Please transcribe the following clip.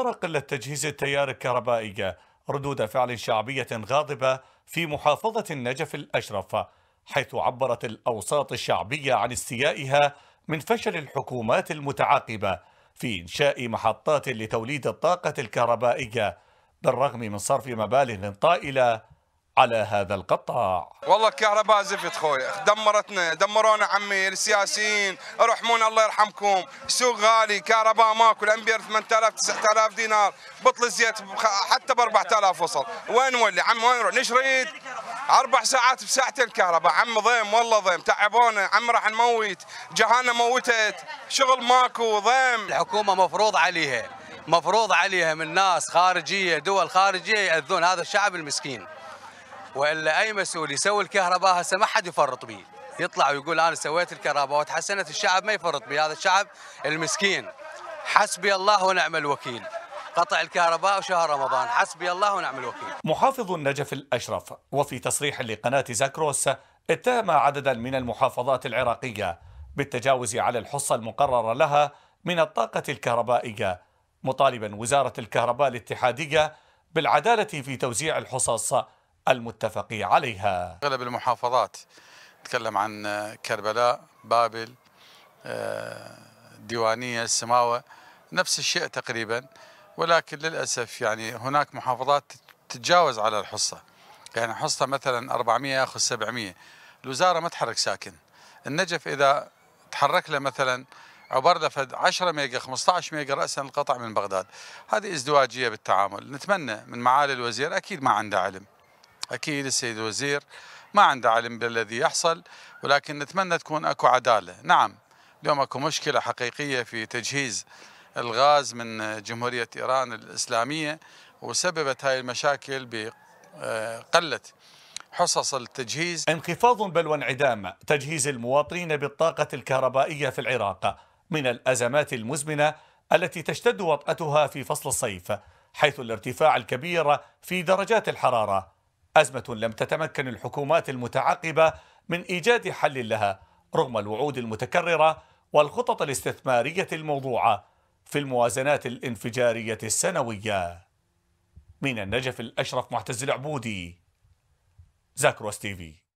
أثار قلة تجهيز التيار الكهربائي ردود فعل شعبية غاضبة في محافظة النجف الأشرف حيث عبرت الأوساط الشعبية عن استيائها من فشل الحكومات المتعاقبة في إنشاء محطات لتوليد الطاقة الكهربائية بالرغم من صرف مبالغ طائلة على هذا القطاع والله الكهرباء زفت خوي دمرتنا دمرونا عمي السياسيين ارحمونا الله يرحمكم سوق غالي كهرباء ماكو الامبير 8000 9000 دينار بطل الزيت حتى ب 4000 وصل وين نولي عمي وين نروح نشريد اربع ساعات بساعتين الكهرباء عم ضيم والله ضيم تعبونا عم راح نموت جهانا موتت شغل ماكو ضيم الحكومه مفروض عليها مفروض عليها من ناس خارجيه دول خارجيه ياذون هذا الشعب المسكين والا اي مسؤول يسوي الكهرباء هسه ما حد يفرط به يطلع ويقول انا سويت الكهرباء وتحسنت الشعب ما يفرط به هذا الشعب المسكين حسبي الله ونعم الوكيل قطع الكهرباء وشهر رمضان حسبي الله ونعم الوكيل محافظ النجف الأشرف وفي تصريح لقناة زاكروس اتهم عددا من المحافظات العراقية بالتجاوز على الحصة المقررة لها من الطاقة الكهربائية مطالبا وزارة الكهرباء الاتحادية بالعدالة في توزيع الحصص المتفق عليها أغلب المحافظات نتكلم عن آه، كربلاء بابل آه، ديوانية السماوة نفس الشيء تقريبا ولكن للأسف يعني هناك محافظات تتجاوز على الحصة يعني حصة مثلا 400 ياخذ 700 الوزارة ما تحرك ساكن النجف إذا تحرك له مثلا عبر له فد 10 ميجا 15 ميجا رأسا القطع من بغداد هذه ازدواجية بالتعامل نتمنى من معالي الوزير أكيد ما عنده علم أكيد السيد الوزير ما عنده علم بالذي يحصل ولكن نتمنى تكون أكو عدالة نعم اليوم أكو مشكلة حقيقية في تجهيز الغاز من جمهورية إيران الإسلامية وسببت هاي المشاكل بقلة حصص التجهيز انخفاض بل وانعدام تجهيز المواطنين بالطاقة الكهربائية في العراق من الأزمات المزمنة التي تشتد وطأتها في فصل الصيف حيث الارتفاع الكبير في درجات الحرارة أزمة لم تتمكن الحكومات المتعاقبة من إيجاد حل لها رغم الوعود المتكررة والخطط الاستثمارية الموضوعة في الموازنات الانفجارية السنوية من النجف الأشرف معتز العبودي زاكروس تيفي